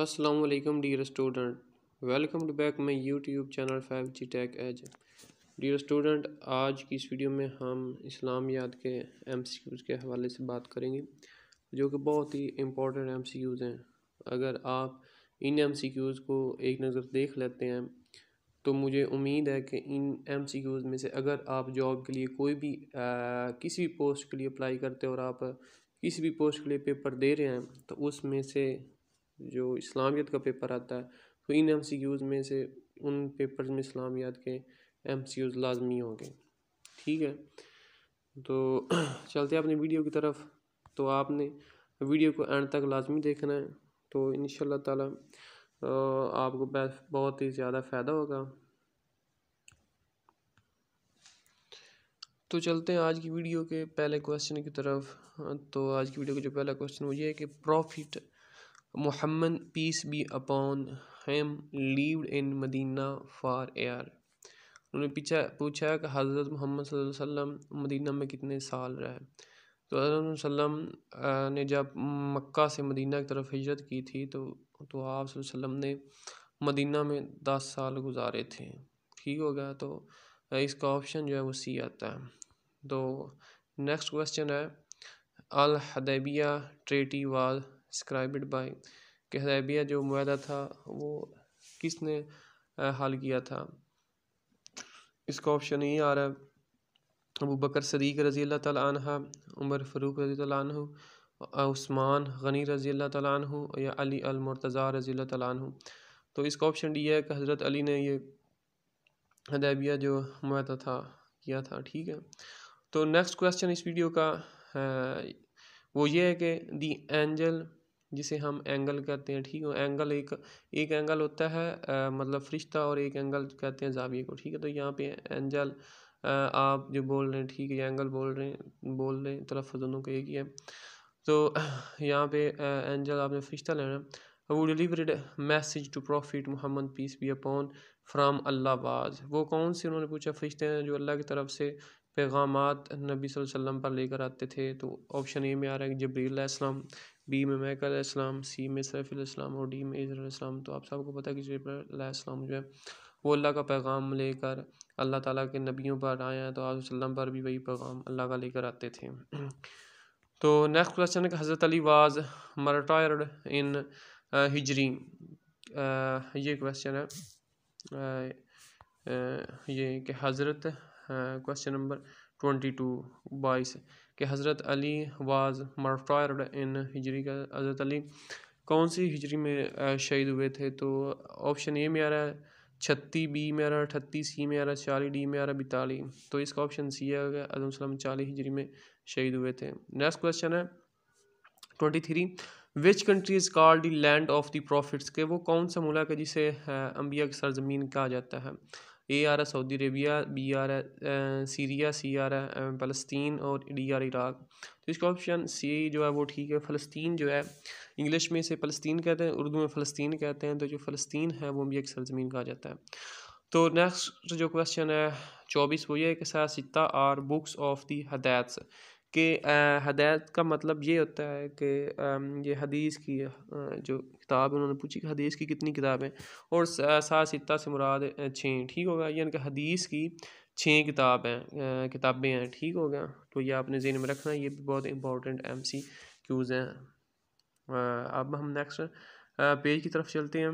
Aslam dear student welcome to back my YouTube channel five G tech age dear student आज की इस video में हम इस्लाम याद के एम सी क्यूज़ के हवाले से बात करेंगे जो कि बहुत ही इम्पोर्टेंट एम सी क्यूज़ हैं अगर आप इन एम सी क्यूज़ को एक नज़र देख लेते हैं तो मुझे उम्मीद है कि इन एम सी क्यूज़ में से अगर आप जॉब के लिए कोई भी आ, किसी भी पोस्ट के लिए अप्लाई करते हैं और आप किसी भी पोस्ट के लिए पेपर दे रहे हैं तो उसमें से जो इस्लामियत का पेपर आता है तो इन एम में से उन पेपर में इस्लामियात के एम सी यूज़ लाजमी होंगे ठीक है तो चलते अपनी वीडियो की तरफ तो आपने वीडियो को एंड तक लाजमी देखना है तो इन ताला आपको बहुत ही ज़्यादा फ़ायदा होगा तो चलते हैं आज की वीडियो के पहले क्वेश्चन की तरफ तो आज की वीडियो का जो पहला क्वेश्चन वो ये है कि prophet Muhammad, peace be upon him, lived in Medina for a year. उन्होंने पीछा पूछा कि हज़रत मोहम्मद वसल्लम मदीना में कितने साल रहे तो हज़रत वसल्लम ने जब मक्का से मदीना की तरफ हिजरत की थी तो तो आप वसल्लम ने मदीना में दस साल गुजारे थे ठीक हो गया तो इसका ऑप्शन जो है वो सी आता है तो नेक्स्ट क्वेश्चन है Al Hudaibiya treaty was described by कहदैबिया जो मुआहदा था वो किसने हल किया था इसका ऑप्शन ये आ रहा है अबू बकर सदीक रज़ी अल्लाह तला उमर फ़रूक रज़ी तला उस्मान गनी रज़ी अल्लाह तला या अली अलमरतज़ा रज़ी अल्लाह तो इसका ऑप्शन डी है कि हज़रत अली ने ये हदैबिया जो मुआहदा था किया था ठीक है तो नेक्स्ट क्वेश्चन इस वीडियो का वो ये है कि दी एंजल जिसे हम एंगल कहते हैं ठीक है एंगल एक एक एंगल होता है आ, मतलब फरिश्ता और एक एंगल कहते हैं जाविए को ठीक है तो यहाँ पे एंजल आ, आप जो बोल रहे हैं ठीक है एंगल बोल रहे हैं बोल रहे हैं तरफ दोनों का एक ही है तो यहाँ पे एंजल आपने फरिश्ता लेना है वो delivered message to prophet Muhammad peace be upon from अल्लाहबाज वो कौन से उन्होंने पूछा फरिश्ते हैं जो अल्लाह की तरफ से पैगाम नबी वसल्लम पर लेकर आते थे तो ऑप्शन ए में आ रहा है जबरील इस्लाम बी में महक सी में सैफ़ीम और डी में इजराम तो आप सबको पता है कि जबराम जो है वो अल्लाह का पैगाम लेकर अल्लाह ताला के नबियों पर आए हैं तो आज वसल्लम पर भी वही पैगाम अल्लाह का लेकर आते थे तो नेक्स्ट क्वेश्चन है हज़रत अली वाज मरटायर्ड इन हिजरी ये क्वेश्चन है ये कि हज़रत क्वेश्चन नंबर ट्वेंटी टू बाईस कि हज़रत अली वाज मरफायर्ड इन हिजरी का हज़रत अली कौन सी हिजरी में शहीद हुए थे तो ऑप्शन ए में आ रहा है छत्तीस बी में आ रहा है अठत्तीस सी में आ रहा है चालीस डी में आ रहा है बतालीस तो इसका ऑप्शन सी है आजम चालीस हिजरी में शहीद हुए थे नेक्स्ट क्वेश्चन है twenty three which country is called the land of the prophets के वो कौन सा मुल्क है जिसे अम्बिया की सरजमीन कहा जाता है ए आ रहा है सऊदी अरेबिया बी आ रहा है सीरिया सी आ रहा है फ़लस्तीन और डी आर इराक तो इसका ऑप्शन सी जो है वो ठीक है फ़लस्तीन जो है इंग्लिश में इसे फ़लस्तीन कहते हैं उर्दू में फ़लस्तीन कहते हैं तो जो फ़लस्तीन है वो भी एक सरजमीन कहा जाता है तो नेक्स्ट जो क्वेश्चन है चौबीस वो ये कि सिता आर बुक्स ऑफ दी हदायत कि हदायत का मतलब ये होता है कि ये हदीस की जो किताब है उन्होंने पूछी कि हदीस की कितनी किताबें और सा सिता से मुराद छः ठीक होगा यानी कि हदीस की छः किताब हैं किताबें हैं ठीक हो गया तो ये आपने जेन में रखना ये भी बहुत इंपॉर्टेंट एम सी क्यूज़ हैं अब हम नेक्स्ट पेज की तरफ चलते हैं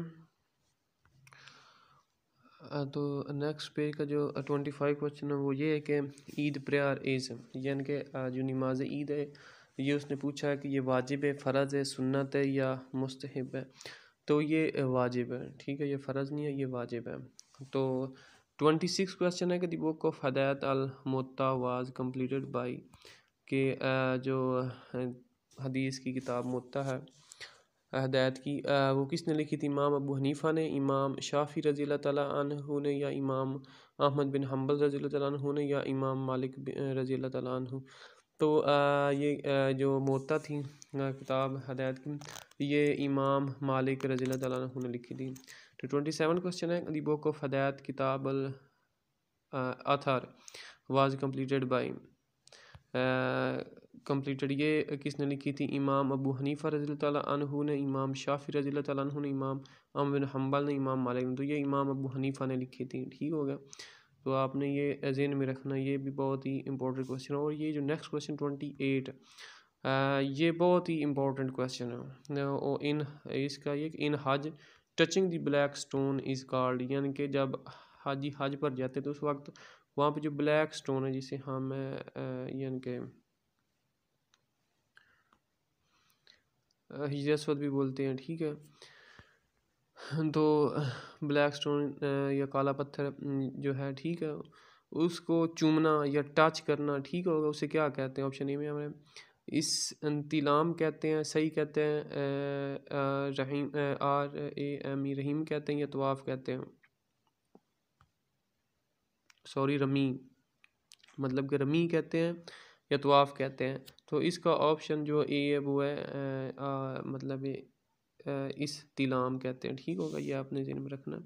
तो नेक्स्ट पेज का जो ट्वेंटी फाइव क्वेश्चन है वो ये है कि ईद प्रयार इज़ यानी कि जो नमाज ईद है ये उसने पूछा है कि ये वाजिब है फ़र्ज़ है सुन्नत है या मुस्तहब है तो ये वाजिब है ठीक है ये फ़र्ज़ नहीं है ये वाजिब है तो ट्वेंटी सिक्स क्वेश्चन है कि दी बुक ऑफ हदायत Al Muwatta was completed by के जो हदीस की किताब मोता है हदायत की वो किसने लिखी थी इमाम अबू हनीफ़ा ने इमाम शाफ़ी रज़ी तु ने या इमाम अहमद बिन हम्बल रज़ी तु ने या इमाम मालिक रज़ी तु तो ये जो मोता थी किताब हदायत की ये इमाम मालिक रज़ी तु ने लिखी थी तो ट्वेंटी सेवन क्वेश्चन है दी बुक ऑफ हदायत किताब Al was completed by completed ये किसने लिखी थी इमाम अबू हनीफ़ा रज़ी तु ने इमाम शाफी रज़ी तु ने इमाम अमिन हम्बल ने इमाम मालिक ने तो ये इमाम अबू हनीफ़ा ने लिखी थी ठीक हो गया तो आपने ये जेन में रखना ये भी बहुत ही इंपॉर्टेंट क्वेश्चन है और ये जो नेक्स्ट क्वेश्चन ट्वेंटी एट ये बहुत ही इंपॉर्टेंट क्वेश्चन है और इन इसका ये in Hajj touching the black stone is called यानी कि जब हाजी हज पर जाते तो उस वक्त वहाँ पे जो ब्लैक स्टोन है जिसे हम हाँ यानी कि हिजरसवद भी बोलते हैं ठीक है तो ब्लैक स्टोन या काला पत्थर जो है ठीक है उसको चूमना या टच करना ठीक होगा उसे क्या कहते हैं ऑप्शन ए में हमें इस तिलाम कहते हैं सही कहते हैं रहीम आर ए एम ई रहीम कहते हैं या तवाफ़ कहते हैं सॉरी रमी मतलब कि रमी कहते हैं या तो आफ कहते हैं तो इसका ऑप्शन जो ए है वो है मतलब ए, इस तिलाम कहते हैं ठीक होगा ये आपने जिन में रखना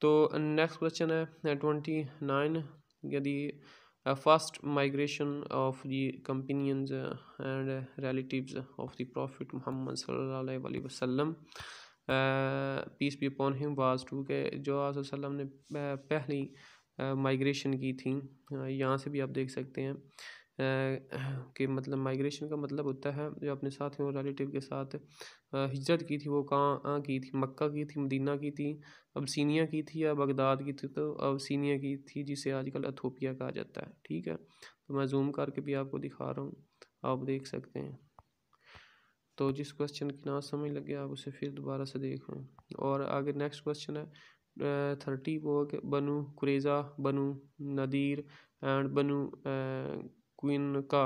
तो नेक्स्ट क्वेश्चन है ट्वेंटी नाइन यदि first migration of the companions and relatives of the prophet Muhammad सल्लल्लाहु अलैहि वसल्लम peace be upon him was to के जो आसम ने पहली माइग्रेशन की थी यहाँ से भी आप देख सकते हैं कि मतलब माइग्रेशन का मतलब होता है जो अपने साथियों और रिलेटिव के साथ हिजरत की थी वो कहाँ की थी मक्का की थी मदीना की थी अब सीनिया की थी या बगदाद की थी तो अब सीनिया की थी जिसे आजकल अथोपिया कहा जाता है ठीक है तो मैं जूम करके भी आपको दिखा रहा हूँ आप देख सकते हैं तो जिस क्वेश्चन की ना समझ लगे आप उसे फिर दोबारा से देख लें और आगे नेक्स्ट क्वेश्चन है थर्टी वो बनू कुरेज़ा बनू नदीर एंड बनू क्वीन का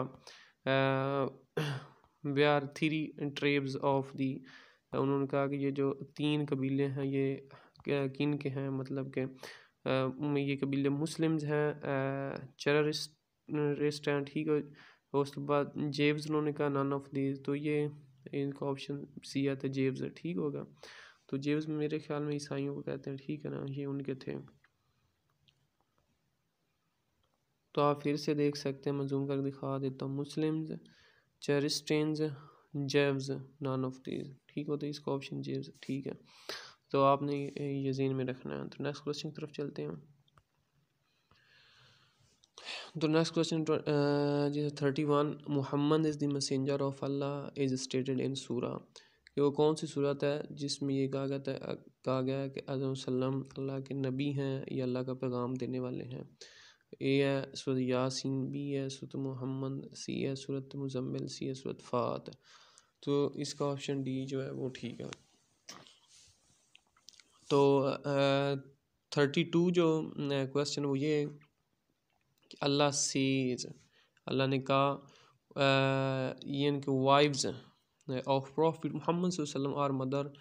वे are three tribes of the उन्होंने कहा कि ये जो तीन कबीले हैं ये किन के हैं मतलब के आ, ये कबीले मुस्लिम्स हैं चररिस्ट हैं ठीक है उसके बाद जेब्स उन्होंने कहा नन ऑफ दीज तो ये इनका ऑप्शन सी आता है जेब्स ठीक होगा तो जेब्स मेरे ख्याल में ईसाइयों को कहते हैं ठीक है ना ये उनके थे तो आप फिर से देख सकते हैं मैं जूम कर दिखा देता हूँ मुस्लिम चेरिस्टेंस जेब्स नॉन ऑफ दीज ठीक होता है इसका ऑप्शन जेब्स ठीक है तो आपने ये जीन में रखना है तो नेक्स्ट क्वेश्चन की तरफ चलते हैं तो नेक्स्ट क्वेश्चन जैसे thirty one Muhammad is the messenger of Allah is stated in Surah कि वो कौन सी सूरत है जिसमें ये कहा गया था कहा गया है कि अजम अल्लाह के नबी हैं या अल्लाह का पैगाम देने वाले हैं ए है सूरत यासीन बी है सूरत मोहम्मद सी है सूरत मुजम्मिल सी है सूरत फ़ात तो इसका ऑप्शन डी जो है वो ठीक है तो थर्टी टू जो क्वेश्चन वो ये कि अल्लाह सीज अल्लाह ने कहा ये इनके वाइफ्स ऑफ प्रॉफिट मोहम्मद वसल्लम are mother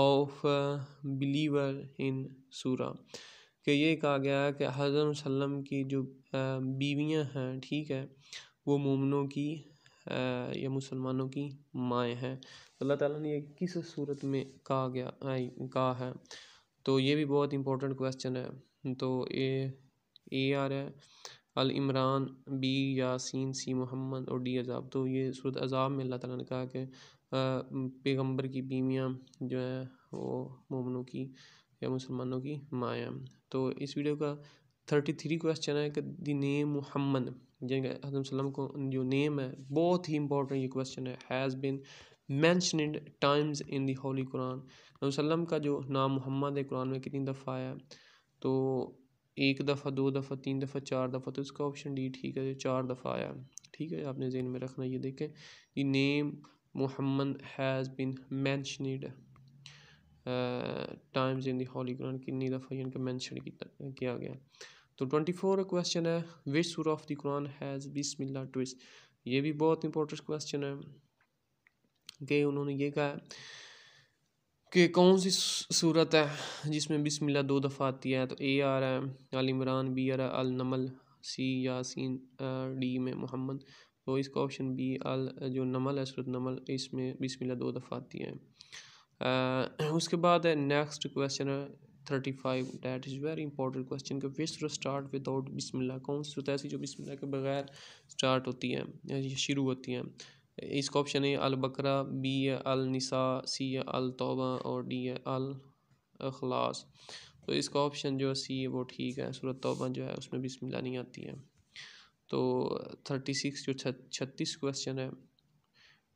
of believer in Surah कि ये कहा गया है कि हज़रत वसल्लम की जो बीवियां हैं ठीक है वो मोमनों की या मुसलमानों की माएँ हैं तो अल्लाह ताला ने ये किस सूरत में कहा गया कहा है तो ये भी बहुत इंपॉर्टेंट क्वेश्चन है तो ए ए आ रहा है Al Imran B Yasin C Muhammad और डी अजाब तो ये सूरत अजाब में अल्लाह ताला ने कहा कि पैगंबर की बीवियाँ जो हैं वो मोमनों की या मुसलमानों की माया तो इस वीडियो का थर्टी थ्री क्वेश्चन है कि दी नेम मोहम्मद जिनका को जो नेम है बहुत ही इंपॉर्टेंट ये क्वेश्चन है has been mentioned times in the holy Quran सल्लम का जो नाम मोहम्मद है कुरान में कितनी दफ़ा आया तो एक दफ़ा दो दफ़ा तीन दफ़ा चार दफ़ा तो इसका ऑप्शन डी ठीक है चार दफ़ा आया ठीक है आपने जहन में रखना ये देखें the name Muhammad has been mentioned times in the holy Quran कि दफ़ा कि मैंशन किया गया तो ट्वेंटी फोर क्वेश्चन है which Surah of the Quran has Bismillah twice ये भी बहुत इंपॉर्टेंट क्वेश्चन है कि उन्होंने ये कहा कि कौन सी सूरत है जिसमें बिसमिल्ला दो दफ़ा आती है तो ए आ रहा है अल इमरान बी आ रहा है अल नमल सी यासीन डी में मोहम्मद तो इसका ऑप्शन बी अल जो नमल है सूरत नमल इसमें बिसमिल्ला दो दफ़ा आती है उसके बाद है next question thirty five that is very important question के विश्व स्टार्ट विदाउट बिस्मिल्लाह कौन सी ऐसी जो बिस्मिल्लाह के बगैर स्टार्ट होती हैं शुरू होती हैं इसका ऑप्शन है अल बकरा बी है अल निसा सी है अल तोबा और डी है अल अखलास तो इसका ऑप्शन जो सी है वो ठीक है सूरत तोबा जो है उसमें बिस्मिल्लाह नहीं आती है तो थर्टी सिक्स जो छत्तीस क्वेश्चन है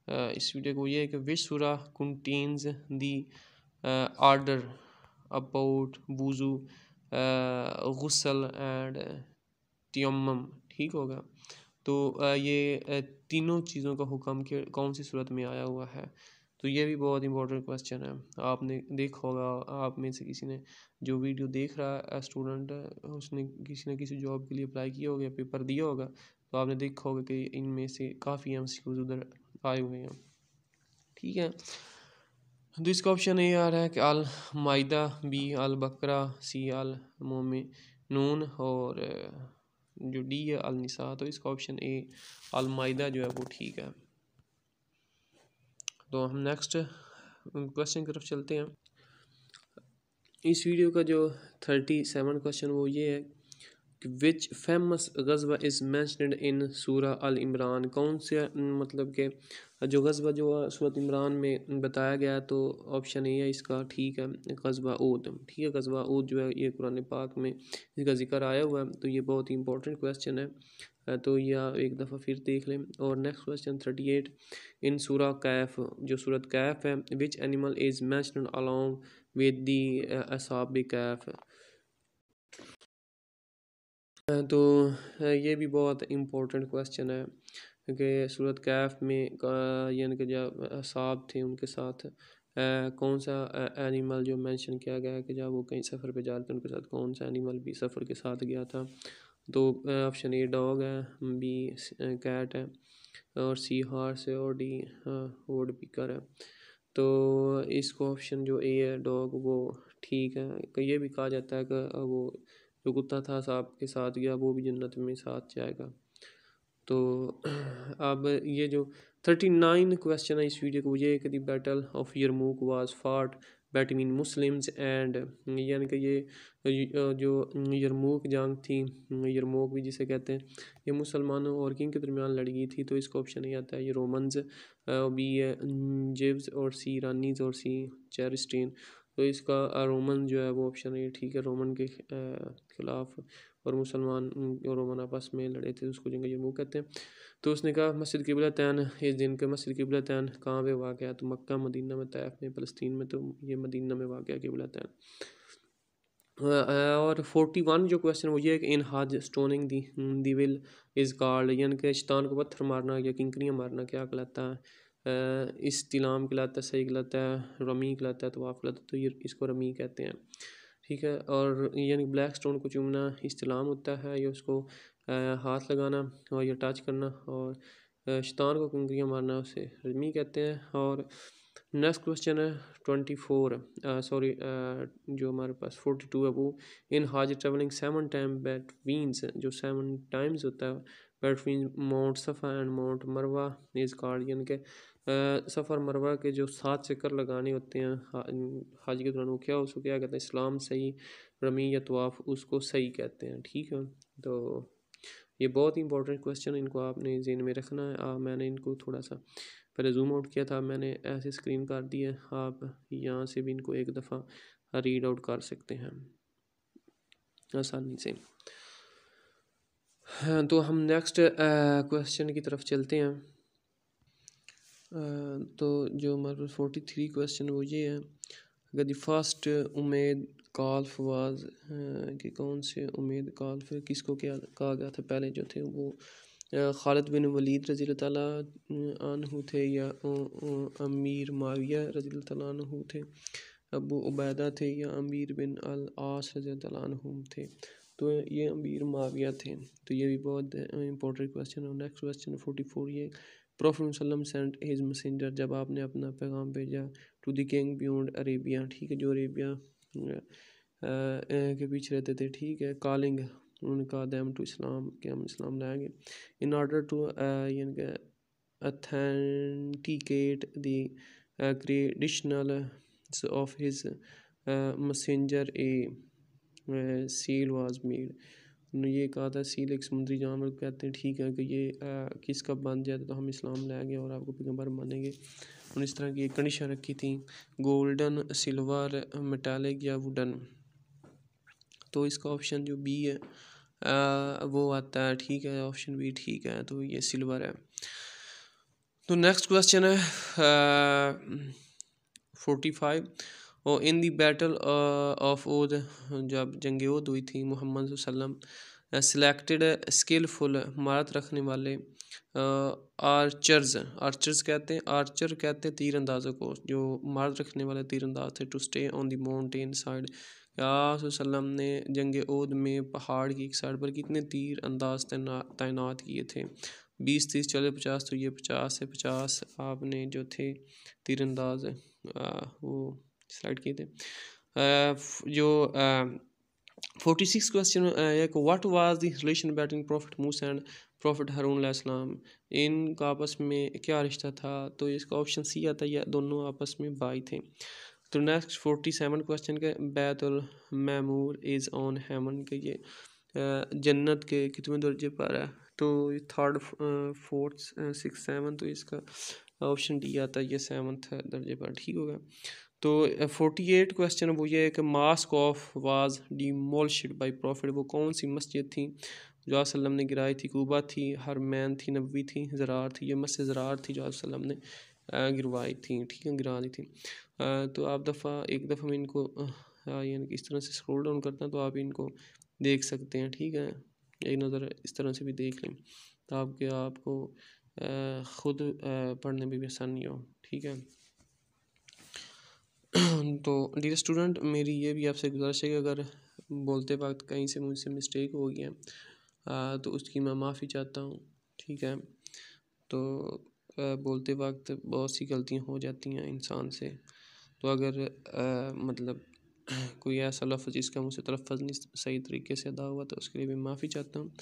इस वीडियो को ये है कि विच सूरा कंटेन्स दी आर्डर अबाउट वज़ू गसल एंड त्योम ठीक होगा तो ये तीनों चीज़ों का हुक्म के कौन सी सूरत में आया हुआ है तो ये भी बहुत इंपॉर्टेंट क्वेश्चन है आपने देखा होगा आप में से किसी ने जो वीडियो देख रहा है स्टूडेंट उसने किसी ने किसी जॉब के लिए अप्लाई किया होगा पेपर दिया होगा तो आपने देखा होगा कि इनमें से काफ़ी एम सी उधर आए हुए हैं ठीक है तो इसका ऑप्शन ए आ रहा है कि अल मायदा बी अल बकरा सी अल मोमे नून और जो डी है अल निसा तो इसका ऑप्शन ए अल मायदा जो है वो ठीक है तो हम नेक्स्ट क्वेश्चन की तरफ चलते हैं इस वीडियो का जो थर्टी सेवन क्वेश्चन वो ये है विच फेमस गजबा is mentioned in Surah Al Imran कौन से मतलब के जो गजबा जो सूरत इमरान में बताया गया तो ऑप्शन ये है इसका ठीक है गजबा ऊद ठीक है गजबा ऊद जो है ये कुरान पाक में इसका जिक्र आया हुआ है तो ये बहुत ही इंपॉर्टेंट क्वेश्चन है तो यह एक दफ़ा फिर देख लें और next question thirty eight in Surah Kahf जो सूरत कैफ है which animal is mentioned along with the Ashab Kahf तो ये भी बहुत इम्पोर्टेंट क्वेश्चन है कि सूरत कैफ में यानी कि जब साहब थे उनके साथ आ, कौन सा एनिमल जो मेंशन किया गया है कि जब वो कहीं सफ़र पे जा रहे थे उनके साथ कौन सा एनिमल भी सफ़र के साथ गया था तो ऑप्शन ए डॉग है बी कैट है और सी हॉर्स है और डी वोड पिकर है तो इसको ऑप्शन जो ए है डॉग वो ठीक है ये भी कहा जाता है कि वो जो कुत्ता था सांप के साथ गया वो भी जन्नत में साथ जाएगा तो अब ये जो थर्टी नाइन क्वेश्चन है इस वीडियो को ये कि battle of Yarmouk was fought between Muslims and यानी कि ये जो यरमूक जंग थी यरमूक भी जिसे कहते हैं ये मुसलमानों और किंग के दरमियान लड़ गई थी तो इसका ऑप्शन नहीं आता है ये रोमन्स बी जेब्स और सी रानीज और सी चेरिस्टीन तो इसका रोमन जो है वो ऑप्शन है ठीक है रोमन के खिलाफ और मुसलमान रोमन आपस में लड़े थे उसको जंग जम्मू कहते हैं तो उसने कहा मस्जिद किबला तैन इस दिन का मस्जिद किबला तैन कहाँ पे वाक़ तो मक्का मदीना में तैफ में फलस्तीन में तो ये मदीना में वाक़ किबला तैन और फोर्टी वन जो क्वेश्चन वो ये है कि in Hajj stoning the devil is called यानी कि शतान को पत्थर मारना या किंकरियाँ मारना क्या कहलाता है इस्तिलाम कहलाता है सही कहलाता है रमी कहलाता है तो वाफ कहलाता है तो ये इसको रमी कहते हैं ठीक है और यानी ब्लैक स्टोन को चूमना इस्तेलाम होता है या उसको हाथ लगाना और या टच करना और शैतान को कंकरियाँ मारना उसे रमी कहते हैं और नेक्स्ट क्वेश्चन है ट्वेंटी फोर सॉरी जो हमारे पास फोर्टी टू है वो इन हाज ट्रेवलिंग सेवन टाइम बैटवीन्स जो सेवन टाइम्स होता है between mount Safa and mount Marwa is called यानी कि सफ़र मरवा के जो सात चक्कर लगाने होते हैं हाज के दौरान वो क्या उसको क्या कहते हैं इस्लाम सही रमी या तोाफ उसको सही कहते हैं ठीक है तो ये बहुत ही इंपॉर्टेंट क्वेश्चन इनको आपने जेन में रखना है आ, मैंने इनको थोड़ा सा पहले जूम आउट किया था मैंने ऐसे स्क्रीन कर दिया आप यहाँ से भी इनको एक दफ़ा रीड आउट कर सकते हैं आसानी से तो हम नेक्स्ट क्वेश्चन की तरफ चलते हैं तो जो हमारे पास फोर्टी थ्री क्वेश्चन वो ये है अगर the first Umayyad caliph was कि कौन से उमेद काल्फ किसको क्या कहा गया था पहले जो थे वो खालिद बिन वलीद रजील तन थे या अमीर माविया रजी तु थे अबू उबैदा थे या अमीर बिन अल आस रजील तु थे तो ये अमीर माविया थे तो ये भी बहुत इंपॉर्टेंट क्वेश्चन है नेक्स्ट क्वेश्चन फोर्टी फोर ये प्रॉफिट वसल्लम सेंट हिज मसेंजर जब आपने अपना पैगाम भेजा to the king beyond Arabia ठीक है जो अरेबिया के पीछे रहते थे ठीक है कॉलिंग उनका दैम टू इस्लाम के हम इस्लाम लाएंगे इन ऑर्डर टू यानी authenticate traditional of his messenger a में सील वाज मेड उन्होंने ये कहा था सील एक समुद्री जानवर कहते हैं ठीक है कि ये किसका बन जाता तो हम इस्लाम लाएंगे और आपको पैगम्बर मानेंगे उन्होंने इस तरह की कंडीशन रखी थी गोल्डन सिल्वर मेटालिक या वुडन तो इसका ऑप्शन जो बी है आ, वो आता है ठीक है ऑप्शन बी ठीक है तो ये सिल्वर है तो नेक्स्ट क्वेश्चन है फोर्टी फाइव और इन दी बैटल ऑफ ओद जब जंग ओद हुई थी मोहम्मद वसल्लम सिलेक्टेड स्किलफुल महारत रखने वाले आर्चर्स uh, आर्चर्स कहते हैं आर्चर कहते हैं तीर अंदाजों को जो मारत रखने वाले तीर अंदाज थे to stay on the mountain side वसल्लम ने जंग ओद में पहाड़ की एक साइड पर कितने तीर अंदाज तैनात किए थे बीस तीस चौदह पचास तो ये पचास से पचास आपने जो थे तीरंदाज अंदाज uh, वो स्लाइड किए थे जो फोर्टी सिक्स क्वेश्चन एक what was the relation between prophet Musa and prophet Harun Islam इनका आपस में क्या रिश्ता था तो इसका ऑप्शन सी आता है दोनों आपस में बाई थे तो नेक्स्ट फोर्टी सेवन क्वेश्चन के Baitul Mamur is on heaven के ये जन्नत के कितने दर्जे पर है तो थर्ड फोर्थ सिक्स सेवन तो इसका ऑप्शन डी आता है ये सेवन्थ दर्जे पर ठीक होगा तो फोर्टी एट क्वेश्चन वो ये है कि mosque of was demolished by prophet वो कौन सी मस्जिद थी जो वसल्लम ने गिराई थी कूबा थी हर मैन थी नबी थी जरार थी ये मस्जिद जरार थी जो वसल्लम ने गिरवाई थी ठीक है गिरा दी थी तो आप दफ़ा एक दफ़ा मैं इनको यानी कि इस तरह से स्क्रोल डाउन करता हूँ तो आप इनको देख सकते हैं ठीक है एक नज़र इस तरह से भी देख लें तो आपके आपको ख़ुद पढ़ने में भी आसानी हो ठीक है तो डियर स्टूडेंट मेरी ये भी आपसे गुजारिश है कि अगर बोलते वक्त कहीं से मुझसे मिस्टेक हो गया आ, तो उसकी मैं माफ़ी चाहता हूँ ठीक है तो आ, बोलते वक्त बहुत सी गलतियाँ हो जाती हैं इंसान से तो अगर आ, मतलब कोई ऐसा लफ्ज़ जिसका मुझसे तलफ़ नहीं सही तरीके से अदा हुआ तो उसके लिए भी माफ़ी चाहता हूँ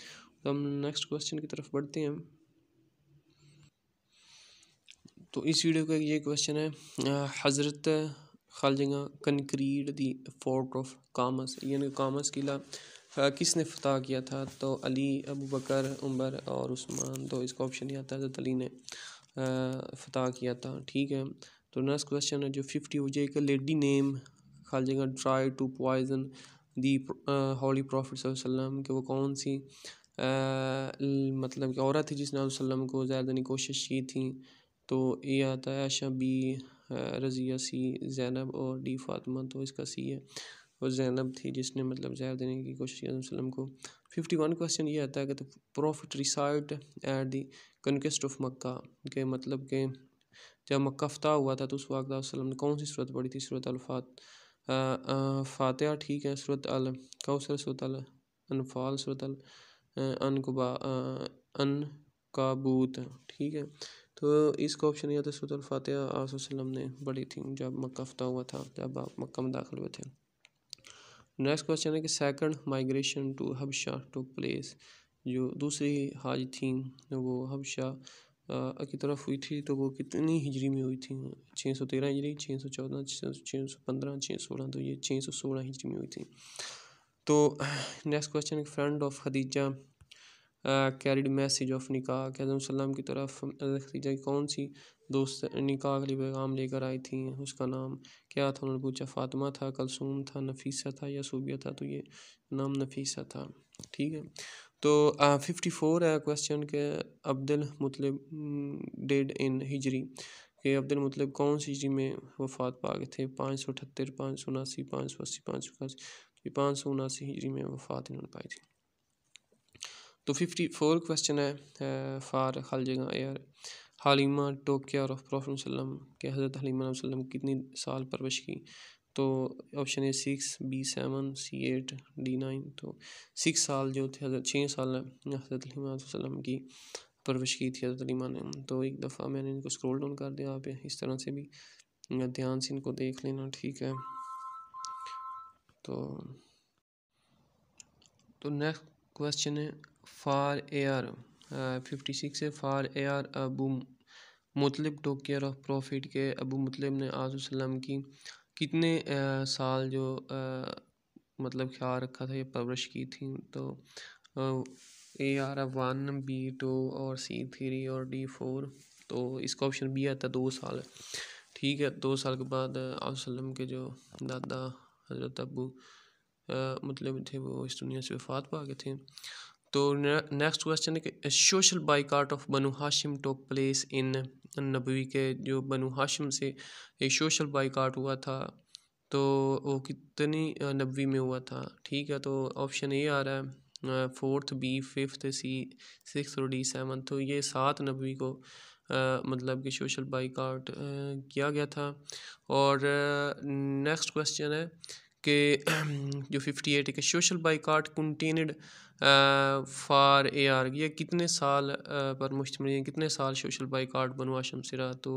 तो हम नेक्स्ट क्वेश्चन की तरफ बढ़ते हैं तो इस वीडियो का ये क्वेश्चन है हज़रत खाल जगह conquered the fort of Qamus यानी कामस किला किसने फताह किया था तो अली अबू बकर उमर और उस्मान तो इसका ऑप्शन ही आता है हजरत अली ने फताह किया था ठीक है तो नेक्स्ट क्वेश्चन है जो फिफ्टी हो एक लेडी नेम खाल जगह try to poison the holy prophet वसलम कि वो कौन सी आ, मतलब कि औरत थी जिसने वसलम को ज्यादा देने कोशिश की थी तो ये आता है अशा बी रज़िया सी ज़ैनब और डी फातमा तो इसका सी है और ज़ैनब थी जिसने मतलब जहर देने की कोशिश की वसलम को फिफ्टी वन क्वेश्चन ये आता है कि prophet recite at the conquest of Mecca के मतलब के जब मक्का हुआ था तो उस वक्त वसलम ने कौन सी सूरत पढ़ी थी सूरत अलफात फ़ातह ठीक है सूरत अल कौसर सूरत अल अनफाल सूरत अल अनकबा अन काबूत ठीक है तो इसका ऑप्शन यह था सूरत ने पढ़ी थी जब मक्का फता हुआ था जब आप मक्का में दाखिल हुए थे नेक्स्ट क्वेश्चन है कि second migration to Habasha took place जो दूसरी हाज थी वो हबशा की तरफ हुई थी तो वो कितनी हिजरी में हुई थी छः सौ तेरह हिजरी छः सौ चौदह छः सौ पंद्रह छः सोलह तो ये छः सौ सोलह हिजरी में हुई थी तो next question friend of Khadija carried message of निकाह के हजरत की तरफ खदीजा की कौन सी दोस्त निकाह के लिए पैगाम लेकर आई थी उसका नाम क्या था उन्होंने पूछा फातमा था कलसूम था नफीसा था या सूबिया था तो ये नाम नफीसा था ठीक है तो फिफ्टी फोर है क्वेश्चन के अब्दुल मतलब डेड इन हिजरी कि अब्दुल मतलब कौन सी हिजरी में वफात पा गए थे पाँच सौ अठहत्तर पाँच सौ उनासी पाँच सौ अस्सी पाँच सौ पाँच सौ उनासी हिजरी में वफात इन्होंने पाई थी तो फिफ्टी फोर क्वेश्चन है फ़ार हल जगह एयर हलीमा टोकिया और वसलम के हज़रत हलीमा वसल्लम कितनी साल परवरिश की तो option A six B seven C eight D nine तो सिक्स साल जो थे हज़रत छः साल हज़रत हलीमा की परवरिश की थी हज़रत हलीमा ने तो एक दफ़ा मैंने इनको स्क्रॉल डाउन कर दिया आप इस तरह से भी ध्यान से इनको देख लेना ठीक है तो तो नेक्स्ट क्वेश्चन है फार एयर फिफ्टी सिक्स है फार एयर अबू मतलब टोक केयर ऑफ प्रॉफिट के अबू मतलब ने आजम की कितने आ, uh, साल जो आ, uh, मतलब ख्याल रखा था या परवरिश की थी तो A uh, are one B two और सी थ्री और डी फोर तो इसका ऑप्शन बी आता है दो साल ठीक है दो साल के बाद आजम के जो दादा हजरत अबू मतलब थे वो इस दुनिया से वफात पा गए थे तो नेक्स्ट क्वेश्चन है कि social boycott of Banu Hashim took place in नबी के जो बनु हाशिम से एक सोशल बाईकाट हुआ था तो वो कितनी नबी में हुआ था ठीक है तो ऑप्शन ए आ रहा है fourth B fifth C six और डी सेवन तो ये सात नबी को आ, मतलब कि सोशल बाईकाट किया गया था और नेक्स्ट क्वेश्चन है के जो फिफ्टी एट के सोशल बाईकाट कंटेनड फार ए आर ये कितने साल uh, पर मुश्तम है कितने साल सोशल बाईकाट बनवा शमसरा तो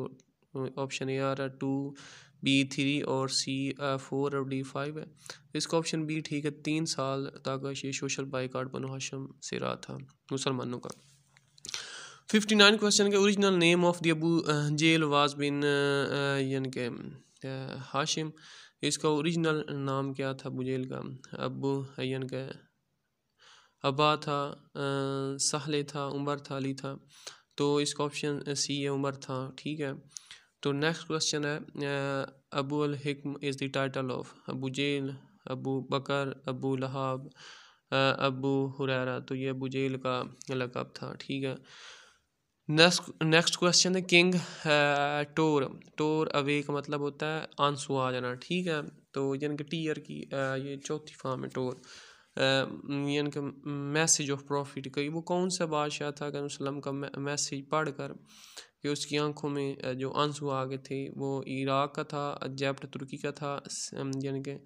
ऑप्शन uh, ए आर है टू बी थ्री और सी फोर uh, और डी फाइव है इसका ऑप्शन बी ठीक है तीन साल तक ये सोशल बाईकाट बनवा शमसरा था मुसलमानों का फिफ्टी नाइन क्वेश्चन के ओरिजिनल नेम ऑफ दबू जेल वाज बिन यानी के हाशिम इसका ओरिजिनल नाम क्या था बुजेल का अबू हयन का अबा था सहले था उमर था अली था तो इसका ऑप्शन सी है उमर था ठीक है तो नेक्स्ट क्वेश्चन है Abu Hakam is the title of Abu Jahl Abu Bakr Abu Lahab Abu Hurairah तो ये अबू जेल का लकब था ठीक है नेक्स्ट क्वेश्चन है किंग टोर टोर अवे का मतलब होता है आंसू आ जाना ठीक है तो यानी कि टीयर की आ, uh, ये चौथी फॉर्म है टोर uh, यानी कि मैसेज ऑफ प्रॉफिट का वो कौन सा बादशाह था वसलम का मैसेज पढ़कर कि उसकी आंखों में uh, जो आंसू आ गए थे वो इराक का था जैप्ट तुर्की का था um, यानी कि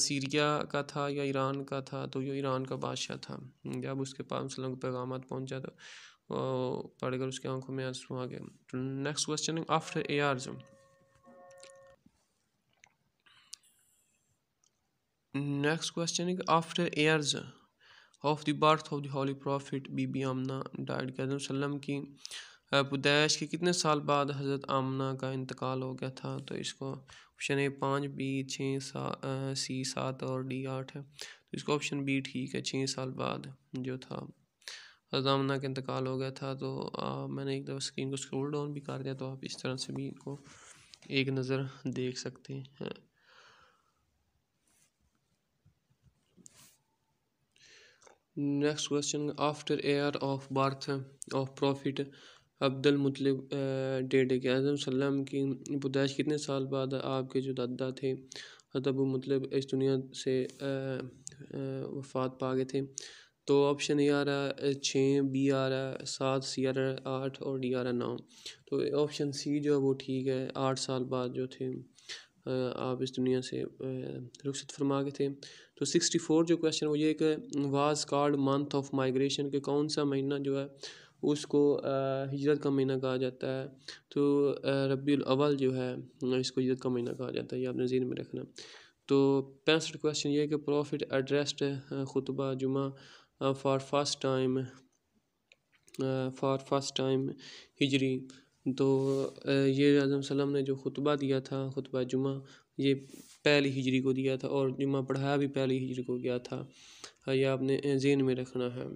सीरिया का था या ईरान का था तो ये ईरान का बादशाह था जब उसके पास वसलम को पैगाम पहुँचा तो पढ़कर उसकी आंखों में आंसू आ गए next question after years next question है after years of the birth of the holy prophet Bibi Amina died कैदम वसल्लम की पैदाइश के कितने साल बाद हज़रत आमना का इंतकाल हो गया था तो इसको ऑप्शन ए पाँच बी छः सी सात और डी आठ है तो इसको ऑप्शन बी ठीक है छः साल बाद जो था रज़ामना का इंतकाल हो गया था तो आ, मैंने एक दफ़ा स्क्रीन को स्क्रोल डाउन भी कर दिया तो आप इस तरह से भी इनको एक नज़र देख सकते हैं next question after year of birth of prophet Abdul Muttalib died के आजम सल्लम की पुदाइश कितने साल बाद आपके जो दादा थे अदब मतलब इस दुनिया से वफात पा गए थे तो ऑप्शन ए आ रहा है छः बी आ रहा है सात सी आ रहा है आठ और डी आ रहा है नौ तो ऑप्शन सी जो है वो ठीक है आठ साल बाद जो थे आप इस दुनिया से रुखसत फरमा के थे तो सिक्सटी फोर जो क्वेश्चन वो ये एक was called month of migration के कौन सा महीना जो है उसको हिजरत का महीना कहा जाता है तो रबी अव्वल जो है इसको हिजरत का महीना कहा जाता है ये आपने जीन में रखना तो पैंसठ क्वेश्चन ये है कि प्रॉफिट एड्रेस्ड खुतबा जुमा for first time for first time हिजरी तो uh, ये आजम सलम ने जो खुतबा दिया था खुतबा जुमा ये पहली हिजरी को दिया था और जुमा पढ़ाया भी पहली हिजरी को गया था हाँ, यह आपने uh, जेन में रखना है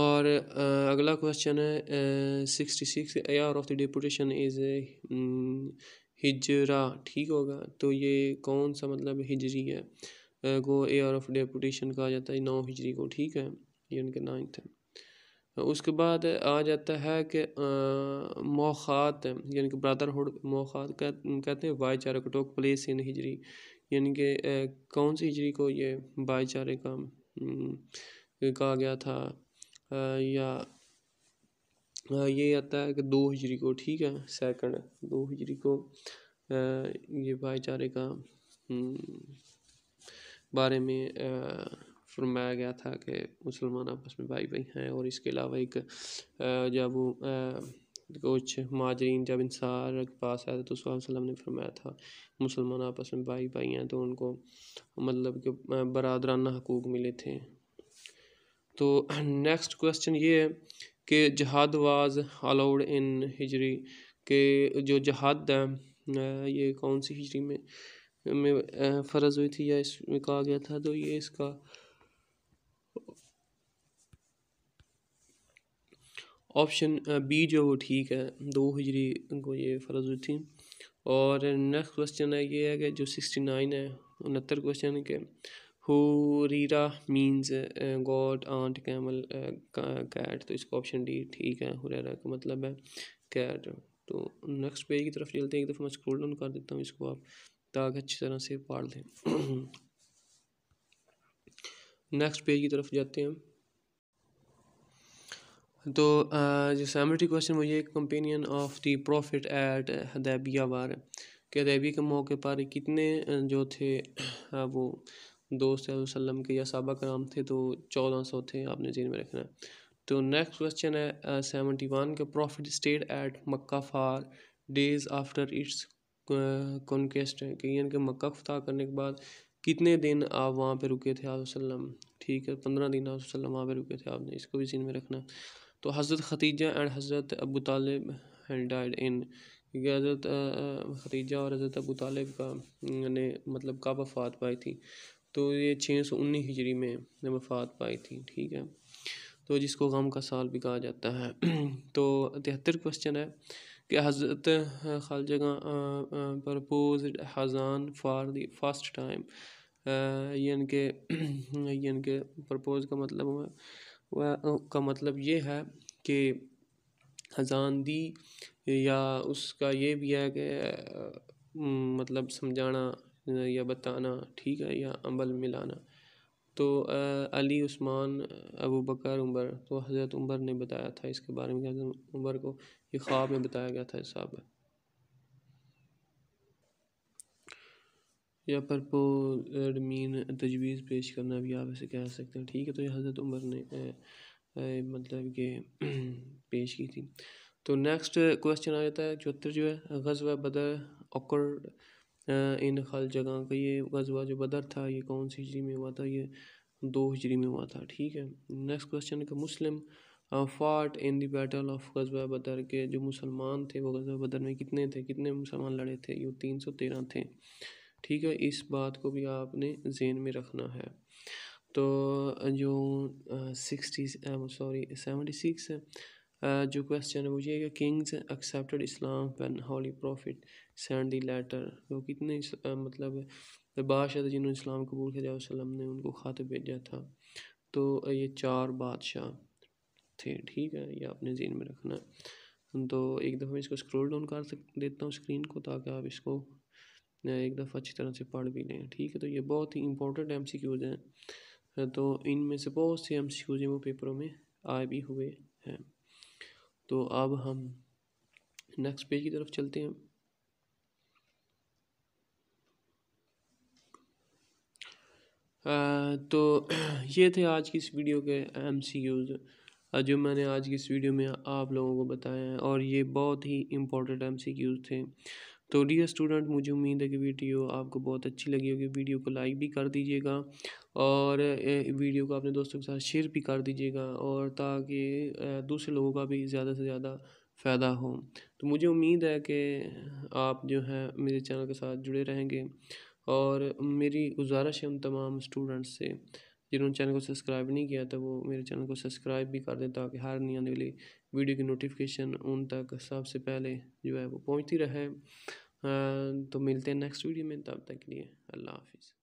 और uh, अगला क्वेश्चन है sixty six year of the deputation is हिजरा ठीक होगा तो ये कौन सा मतलब हिजरी है को एयर ऑफ डेपुटेशन कहा जाता है नौ हिजरी को ठीक है ये उनके नाइन्थ उसके बाद आ जाता है कि मौखात यानी कि ब्रदरहुड मौखात कह, कहते हैं भाईचारे को टोक प्लेस इन हिजरी यानी कि कौन सी हिजरी को ये भाईचारे का कहा गया था आ, या ये आता है कि दो हिजरी को ठीक है सेकंड दो हिजरी को आ, ये भाईचारे का बारे में फरमाया गया था कि मुसलमान आपस में भाई भाई हैं और इसके अलावा एक जब कुछ माजरीन जब इंसार के पास आया तो वसल्लम ने फरमाया था मुसलमान आपस में भाई भाई हैं तो उनको मतलब कि बरदराना हकूक मिले थे तो नेक्स्ट क्वेश्चन ये है कि जहाद वाज अलाउड इन हिजरी के जो जहाद है ये कौन सी हिजरी में में फ़र्ज हुई थी या इसमें कहा गया था तो ये इसका ऑप्शन बी जो वो ठीक है दो हिजरी को ये फ़र्ज हुई थी और नेक्स्ट क्वेश्चन है ये है कि जो सिक्सटी नाइन है उनहत्तर क्वेश्चन के रीरा means god ant camel cat तो इसका ऑप्शन डी ठीक है हुरेरा का मतलब है कैट तो नेक्स्ट पेज की तरफ चलते हैं एक दफ़ा मैं स्क्रोल डाउन कर देता हूँ इसको आप दाग अच्छी तरह से पाड़ दें नेक्स्ट पेज की तरफ जाते हैं तो जो सेमेटी क्वेश्चन वो ये companion of the prophet at Hudaibiya बार कि हदैबिया के मौके पर कितने जो थे वो दोस्त वसलम के या सबक नाम थे तो चौदह सौ थे आपने जेन में रखना है तो नेक्स्ट क्वेश्चन है सेवेंटी वन के prophet stayed at Mecca for days after its यानी कि मक्का फतह करने के बाद कितने दिन आप वहाँ पे रुके थे आप वसल्लम ठीक है पंद्रह दिन आप वहाँ पे रुके थे आपने इसको भी सीन में रखना तो हज़रत खतीजा एंड हज़रत Abu Talib and died in क्योंकि हज़रत खतीजा और हज़रत अबू तालब का ने मतलब का वफात पाई थी तो ये छः सौ उन्नीस हिजरी में वफात पाई थी ठीक है तो जिसको गम का साल भी कहा जाता है तो तिहत्तर क्वेश्चन है कि हज़रत जगह प्रपोज हज़ान फार दी फर्स्ट टाइम यानि के यानि के प्रपोज का मतलब का मतलब ये है कि हज़ान दी या उसका ये भी है कि मतलब समझाना या बताना ठीक है या अमल मिलाना तो आ, अली उस्मान अबू बकर उमर तो हज़रत उमर ने बताया था इसके बारे में हज़रत उमर को ये ख्वाब में बताया गया था हिसाब या परपोज तजवीज़ पेश करना भी आप ऐसे कह सकते हैं ठीक है तो ये हज़रत उमर ने ए, ए, मतलब कि पेश की थी तो नेक्स्ट क्वेश्चन आ जाता है चौहत्तर जो है गजवा बदर ओकर इन खाल जगह का ये गजवा जो बदर था ये कौन सी हिजरी में हुआ था ये दो हिजरी में हुआ था ठीक है नेक्स्ट क्वेश्चन का Muslim fought in the battle of गजबा बदर के जो मुसलमान थे वो गज़बा बदर में कितने थे कितने मुसलमान लड़े थे ये तीन सौ तेरह थे ठीक है इस बात को भी आपने जेन में रखना है तो जो सिक्सटी सॉरी सेवेंटी सिक्स जो क्वेश्चन है वो ये है kings accepted Islam when holy prophet sent the letter वो कितने आ, मतलब बादशाह जिन्होंने इस्लाम कबूल किया वसलम ने उनको ख़त भेजा था तो ये चार बादशाह थे ठीक है ये आपने जेन में रखना है तो एक दफ़ा मैं इसको स्क्रॉल डाउन कर सक देता हूँ स्क्रीन को ताकि आप इसको एक दफ़ा अच्छी तरह से पढ़ भी लें ठीक है तो ये बहुत ही इंपॉर्टेंट एम सी क्यूज़ हैं तो इनमें से बहुत से एम सी क्यूज़ हैं वो पेपरों में आए भी हुए हैं तो अब हम नेक्स्ट पेज की तरफ चलते हैं आ, तो ये थे आज की इस वीडियो के एम सी यूज़ जो मैंने आज की इस वीडियो में आप लोगों को बताया है और ये बहुत ही इंपॉर्टेंट एम सी क्यूज़ थे तो डियर स्टूडेंट मुझे उम्मीद है कि वीडियो आपको बहुत अच्छी लगी होगी वीडियो को लाइक भी कर दीजिएगा और वीडियो को अपने दोस्तों के साथ शेयर भी कर दीजिएगा और ताकि दूसरे लोगों का भी ज़्यादा से ज़्यादा फ़ायदा हो तो मुझे उम्मीद है कि आप जो है मेरे चैनल के साथ जुड़े रहेंगे और मेरी गुजारिश है उन तमाम स्टूडेंट्स से जिन्होंने चैनल को सब्सक्राइब नहीं किया तो वो मेरे चैनल को सब्सक्राइब भी कर दें ताकि हर नहीं आने वाली वीडियो की नोटिफिकेशन उन तक सबसे पहले जो है वो पहुँचती रहे तो मिलते हैं नेक्स्ट वीडियो में तब तक के लिए अल्लाह हाफिज़